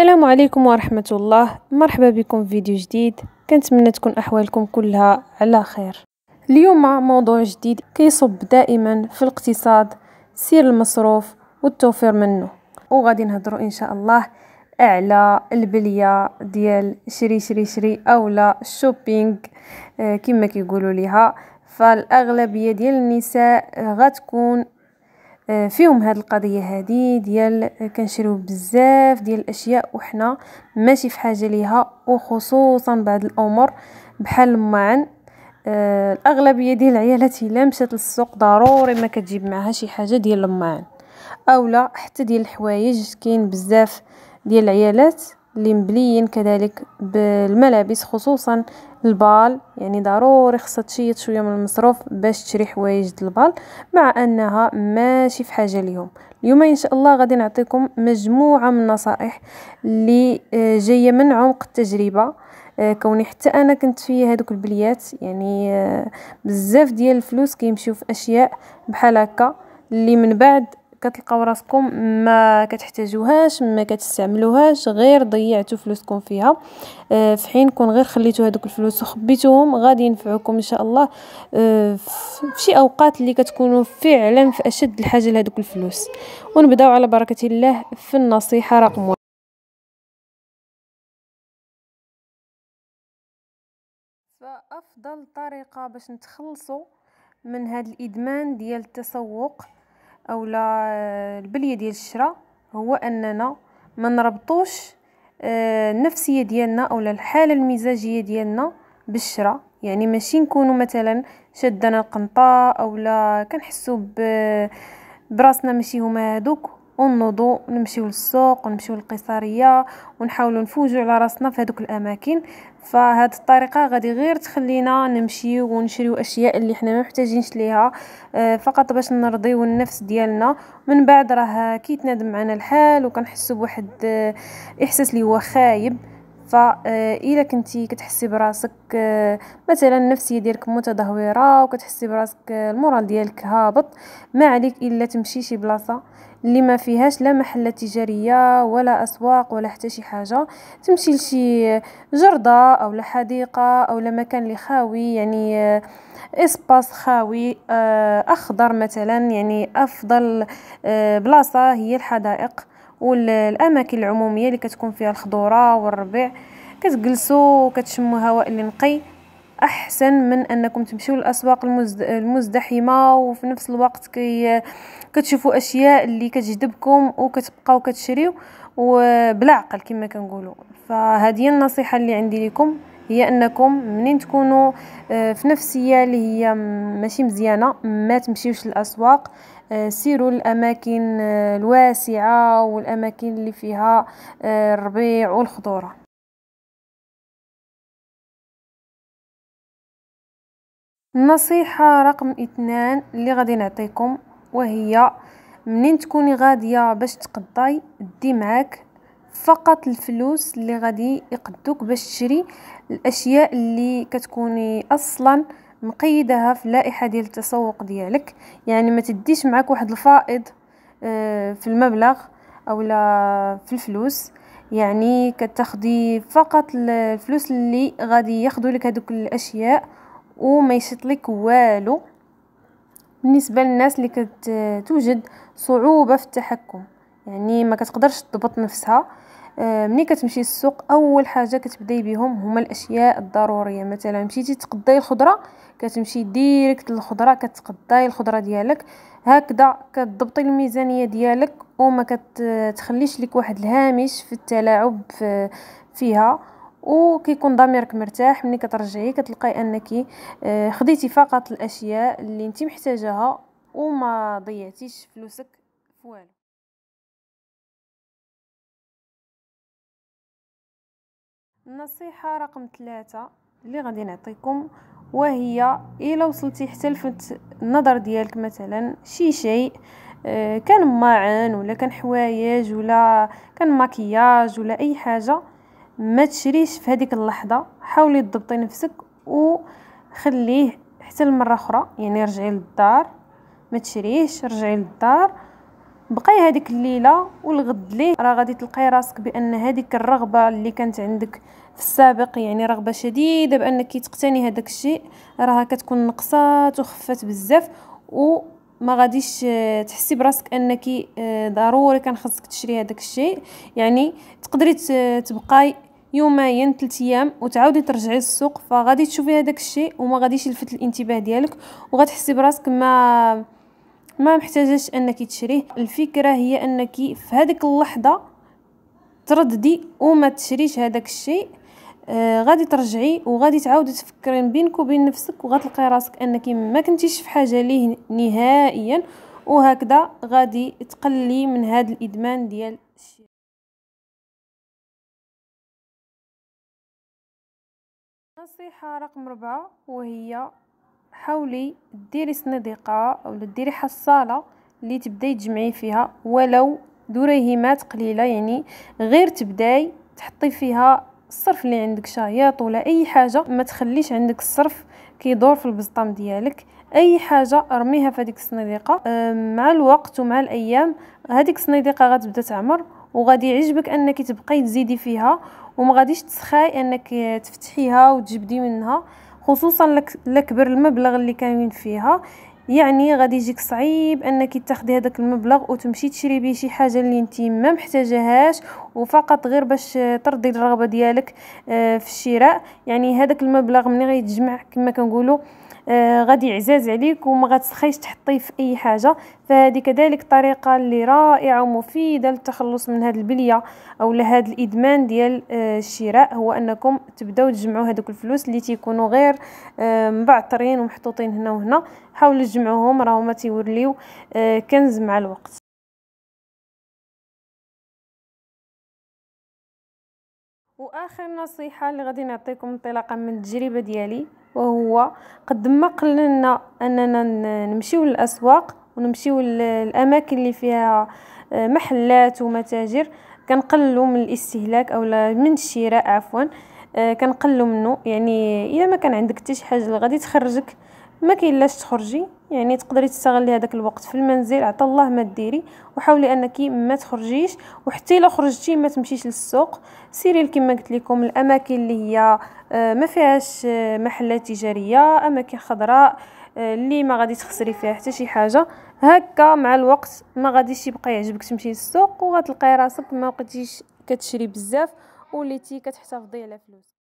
السلام عليكم ورحمة الله مرحبا بكم في فيديو جديد كنتمنى تكون أحوالكم كلها على خير اليوم موضوع جديد كيصب دائما في الاقتصاد سير المصروف والتوفير منه وغادي نهضروا إن شاء الله على البلية ديال شري شري شري أو لا شوبينج آه، كما كيقولوا ليها فالأغلبية ديال النساء غتكون فيهم هاد القضيه هادي ديال كنشريو بزاف ديال الاشياء وحنا ماشي في حاجه ليها وخصوصا بعض الامور بحال الماعن عن آه، الاغلبيه ديال العيالات الا مشات للسوق ضروري ما كتجيب معها شي حاجه ديال الماعن اولا حتى ديال الحوايج كاين بزاف ديال العيالات اللي مبليين كذلك بالملابس خصوصا البال يعني ضروري خصها تشيط شويه من المصروف باش تشري حوايج البال مع انها ماشي في حاجه اليوم اليوم ان شاء الله غادي نعطيكم مجموعه من النصائح اللي آه، جايه من عمق التجربه آه، كوني حتى انا كنت في هذوك البليات يعني آه، بزاف ديال الفلوس كيمشيو في اشياء بحال هكا اللي من بعد كتلقاو راسكم ما كتحتاجوهاش ما كتستعملوهاش غير ضيعتوا فلوسكم فيها آه، في حين كون غير خليتوا هذوك الفلوس وخبيتوهم غادي ينفعوكم ان شاء الله آه، في شي اوقات اللي كتكونوا فعلا في اشد الحاجه لهذوك الفلوس ونبداو على بركه الله في النصيحه رقم واحد فافضل طريقه باش نتخلصوا من هذا الادمان ديال التسوق اولا آه، البليه ديال الشرى هو اننا ما نربطوش آه، النفسيه ديالنا اولا الحاله المزاجيه ديالنا بالشرى يعني ماشي نكونوا مثلا شدنا القنطه اولا كنحسوا آه، براسنا ماشي هما هادوك ونوضوا نمشيو للسوق ونمشيو للقيصريه ونحاولوا نفوجوا على راسنا في هذوك الاماكن فهاد الطريقه غادي غير تخلينا نمشيو ونشريو اشياء اللي حنا ما محتاجينش ليها آه، فقط باش نرضيو النفس ديالنا من بعد راه كيتنادم معنا الحال وكنحسوا بواحد آه، احساس اللي هو خايب آه، الا كنتي كتحسي براسك آه، مثلا النفسيه ديالك متدهوره وكتحسي براسك آه، المورال ديالك هابط ما عليك الا تمشي شي بلاصه اللي ما فيهاش لا محلات تجاريه ولا اسواق ولا حتى شي حاجه تمشي لشي جرده او لحديقة حديقه او لمكان مكان اللي خاوي يعني اسباس خاوي اخضر مثلا يعني افضل بلاصه هي الحدائق والاماكن العموميه اللي كتكون فيها الخضوره والربيع كتجلسوا وكتشموا هواء اللي نقي احسن من انكم تمشيو للاسواق المزدحمه وفي نفس الوقت كي كتشوفوا اشياء اللي كتجذبكم وكتبقاو كتشريو وبلا عقل كما كنقولوا فهذه النصيحه اللي عندي لكم هي انكم منين تكونوا آه، في نفسيه اللي هي ماشي مزيانه ما تمشيوش للاسواق آه، سيروا الأماكن آه، الواسعة والأماكن اللي فيها آه، الربيع والخضورة النصيحة رقم اثنان اللي غادي نعطيكم وهي منين تكوني غادية باش تقضي دي معاك فقط الفلوس اللي غادي يقدوك باش تشري الاشياء اللي كتكوني اصلا مقيدها في اللائحه ديال التسوق ديالك يعني ما تديش معاك واحد الفائض آه، في المبلغ اولا في الفلوس يعني كتاخدي فقط الفلوس اللي غادي ياخدو لك هذوك الاشياء وما يشط لك والو بالنسبه للناس اللي كتوجد صعوبه في التحكم يعني ما كتقدرش تضبط نفسها آه، ملي كتمشي السوق اول حاجه كتبداي بهم هما الاشياء الضروريه مثلا مشيتي تقضي الخضره كتمشي ديريكت للخضره كتقضاي الخضره ديالك هكذا كتضبطي الميزانيه ديالك وما كتخليش لك واحد الهامش في التلاعب فيها وكيكون ضميرك مرتاح ملي كترجعي كتلقاي انك آه، خديتي فقط الاشياء اللي انت محتاجاها وما ضيعتيش فلوسك في والو النصيحة رقم ثلاثة اللي غادي نعطيكم وهي الا وصلتي حتى لفت النظر ديالك مثلا شي شيء آه، كان ماعن ولا كان حوايج ولا كان مكياج ولا اي حاجه ما تشريش في هذيك اللحظه حاولي تضبطي نفسك وخليه حتى المره اخرى يعني رجعي للدار ما تشريش رجعي للدار بقاي هذيك الليله والغد ليه راه غادي تلقاي راسك بان هذيك الرغبه اللي كانت عندك في السابق يعني رغبه شديده بانك تقتني هذاك الشيء راها كتكون نقصات وخفات بزاف و غاديش آه، تحسي براسك انك آه، ضروري كان خصك تشري هذاك الشيء يعني تقدري تبقاي يومين ثلاث ايام وتعاودي ترجعي للسوق فغادي تشوفي هذاك الشيء وما غاديش يلفت الانتباه ديالك وغتحسي براسك ما ما محتاجاش انك تشريه الفكره هي انك في هذيك اللحظه ترددي وما تشريش هذاك الشيء آه غادي ترجعي وغادي تعاودي تفكرين بينك وبين نفسك وغتلقاي راسك انك ما كنتيش في حاجه ليه نهائيا وهكذا غادي تقلي من هذا الادمان ديال الشراء نصيحه رقم 4 وهي حاولي ديري صناديقه اولا ديري حصاله اللي تبداي تجمعي فيها ولو دريهمات قليله يعني غير تبداي تحطي فيها الصرف اللي عندك شايط ولا اي حاجه ما تخليش عندك الصرف كيدور في البسطام ديالك اي حاجه ارميها في هذيك الصناديقه مع الوقت ومع الايام هذيك الصناديقه غتبدا تعمر وغادي يعجبك انك تبقاي تزيدي فيها وما غاديش تسخاي انك تفتحيها وتجبدي منها خصوصا لكبر المبلغ اللي كاين فيها يعني غادي يجيك صعيب انك تاخدي هذاك المبلغ وتمشي تشري بيه شي حاجه اللي انت ما محتاجهاش وفقط غير باش ترضي الرغبه ديالك آه، في الشراء يعني هذاك المبلغ ملي غيتجمع كما كنقولوا آه، غادي عزاز عليك وما غتسخيش تحطيه في اي حاجه فهذه كذلك طريقه اللي رائعه ومفيده للتخلص من هذه البليه او لهذا الادمان ديال آه، الشراء هو انكم تبداو تجمعوا هذوك الفلوس اللي تيكونوا غير آه، مبعثرين ومحطوطين هنا وهنا حاولوا تجمعوهم راهما تيوليو كنز مع الوقت واخر نصيحه اللي غادي نعطيكم انطلاقا من التجربه ديالي وهو قد ما قلنا اننا نمشيو للاسواق ونمشيو للاماكن اللي فيها آه، محلات ومتاجر كنقللوا من الاستهلاك او من الشراء عفوا آه، كنقللوا منه يعني الا ما كان عندك حتى شي حاجه غادي تخرجك ما كاين لاش تخرجي يعني تقدري تستغلي هذاك الوقت في المنزل عطا الله ما ديري وحاولي انك ما تخرجيش وحتى الا خرجتي ما تمشيش للسوق سيري كما قلت لكم الاماكن اللي هي آه، ما فيهاش آه، محلات تجاريه اماكن خضراء آه، اللي ما غادي تخسري فيها حتى شي حاجه هكا مع الوقت ما غاديش يبقى يعجبك تمشي للسوق وغتلقاي راسك ما بقيتيش كتشري بزاف وليتي كتحتفظي على فلوس